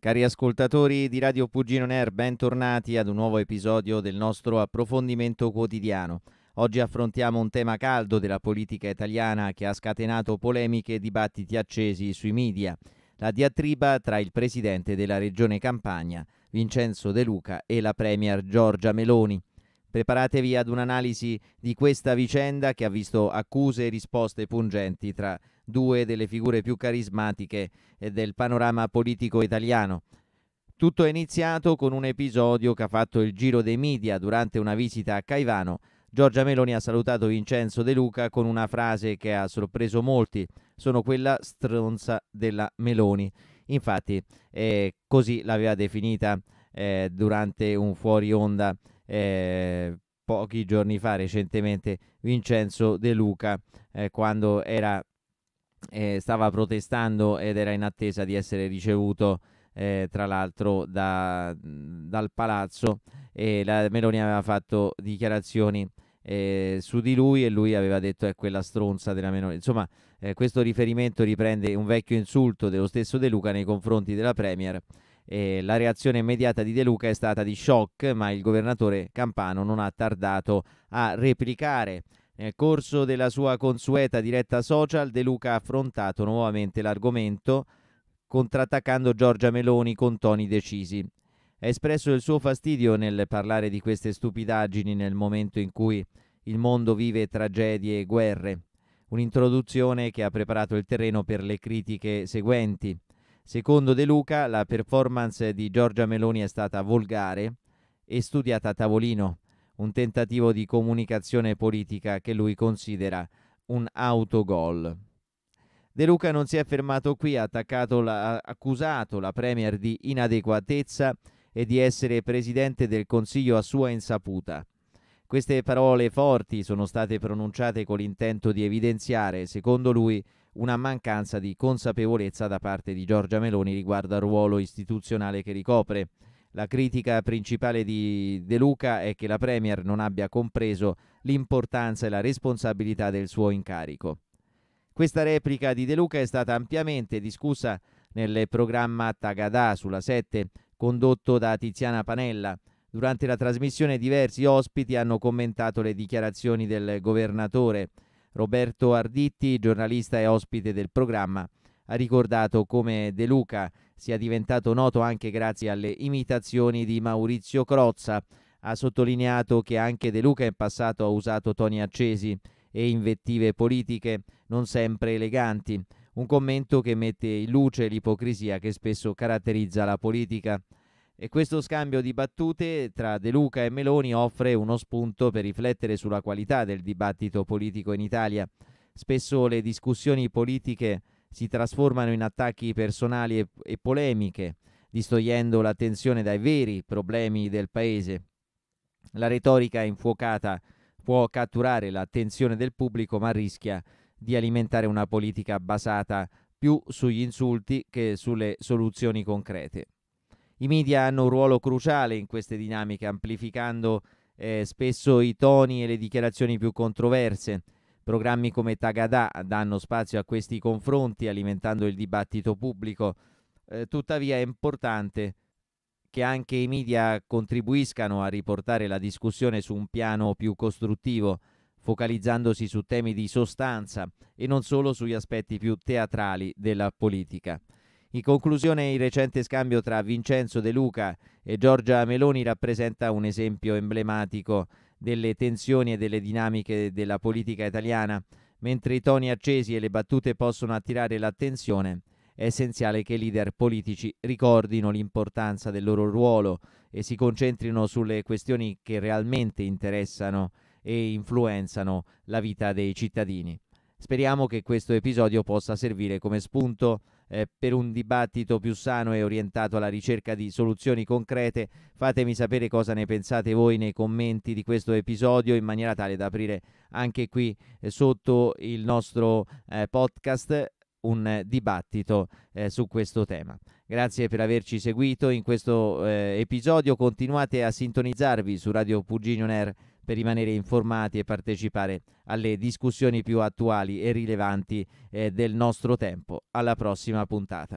Cari ascoltatori di Radio Pugino Nair, bentornati ad un nuovo episodio del nostro approfondimento quotidiano. Oggi affrontiamo un tema caldo della politica italiana che ha scatenato polemiche e dibattiti accesi sui media, la diatriba tra il presidente della regione Campania, Vincenzo De Luca, e la premier Giorgia Meloni. Preparatevi ad un'analisi di questa vicenda che ha visto accuse e risposte pungenti tra due delle figure più carismatiche eh, del panorama politico italiano. Tutto è iniziato con un episodio che ha fatto il giro dei media durante una visita a Caivano. Giorgia Meloni ha salutato Vincenzo De Luca con una frase che ha sorpreso molti, sono quella stronza della Meloni. Infatti, eh, così l'aveva definita eh, durante un fuori onda eh, pochi giorni fa recentemente Vincenzo De Luca eh, quando era, eh, stava protestando ed era in attesa di essere ricevuto eh, tra l'altro da, dal palazzo e la Meloni aveva fatto dichiarazioni eh, su di lui e lui aveva detto è quella stronza della Meloni. Insomma, eh, questo riferimento riprende un vecchio insulto dello stesso De Luca nei confronti della Premier eh, la reazione immediata di De Luca è stata di shock, ma il governatore Campano non ha tardato a replicare. Nel corso della sua consueta diretta social, De Luca ha affrontato nuovamente l'argomento, contrattaccando Giorgia Meloni con toni decisi. Ha espresso il suo fastidio nel parlare di queste stupidaggini nel momento in cui il mondo vive tragedie e guerre. Un'introduzione che ha preparato il terreno per le critiche seguenti. Secondo De Luca, la performance di Giorgia Meloni è stata volgare e studiata a tavolino, un tentativo di comunicazione politica che lui considera un autogol. De Luca non si è fermato qui, ha, la, ha accusato la Premier di inadeguatezza e di essere presidente del Consiglio a sua insaputa. Queste parole forti sono state pronunciate con l'intento di evidenziare, secondo lui, una mancanza di consapevolezza da parte di Giorgia Meloni riguardo al ruolo istituzionale che ricopre. La critica principale di De Luca è che la Premier non abbia compreso l'importanza e la responsabilità del suo incarico. Questa replica di De Luca è stata ampiamente discussa nel programma Tagadà sulla 7, condotto da Tiziana Panella. Durante la trasmissione diversi ospiti hanno commentato le dichiarazioni del governatore. Roberto Arditti, giornalista e ospite del programma, ha ricordato come De Luca sia diventato noto anche grazie alle imitazioni di Maurizio Crozza. Ha sottolineato che anche De Luca in passato ha usato toni accesi e invettive politiche non sempre eleganti, un commento che mette in luce l'ipocrisia che spesso caratterizza la politica. E questo scambio di battute tra De Luca e Meloni offre uno spunto per riflettere sulla qualità del dibattito politico in Italia. Spesso le discussioni politiche si trasformano in attacchi personali e, e polemiche, distogliendo l'attenzione dai veri problemi del Paese. La retorica infuocata può catturare l'attenzione del pubblico ma rischia di alimentare una politica basata più sugli insulti che sulle soluzioni concrete. I media hanno un ruolo cruciale in queste dinamiche, amplificando eh, spesso i toni e le dichiarazioni più controverse. Programmi come Tagadà danno spazio a questi confronti, alimentando il dibattito pubblico. Eh, tuttavia è importante che anche i media contribuiscano a riportare la discussione su un piano più costruttivo, focalizzandosi su temi di sostanza e non solo sugli aspetti più teatrali della politica. In conclusione, il recente scambio tra Vincenzo De Luca e Giorgia Meloni rappresenta un esempio emblematico delle tensioni e delle dinamiche della politica italiana. Mentre i toni accesi e le battute possono attirare l'attenzione, è essenziale che i leader politici ricordino l'importanza del loro ruolo e si concentrino sulle questioni che realmente interessano e influenzano la vita dei cittadini. Speriamo che questo episodio possa servire come spunto eh, per un dibattito più sano e orientato alla ricerca di soluzioni concrete. Fatemi sapere cosa ne pensate voi nei commenti di questo episodio in maniera tale da aprire anche qui eh, sotto il nostro eh, podcast un dibattito eh, su questo tema. Grazie per averci seguito in questo eh, episodio, continuate a sintonizzarvi su Radio Puginio Air per rimanere informati e partecipare alle discussioni più attuali e rilevanti eh, del nostro tempo. Alla prossima puntata.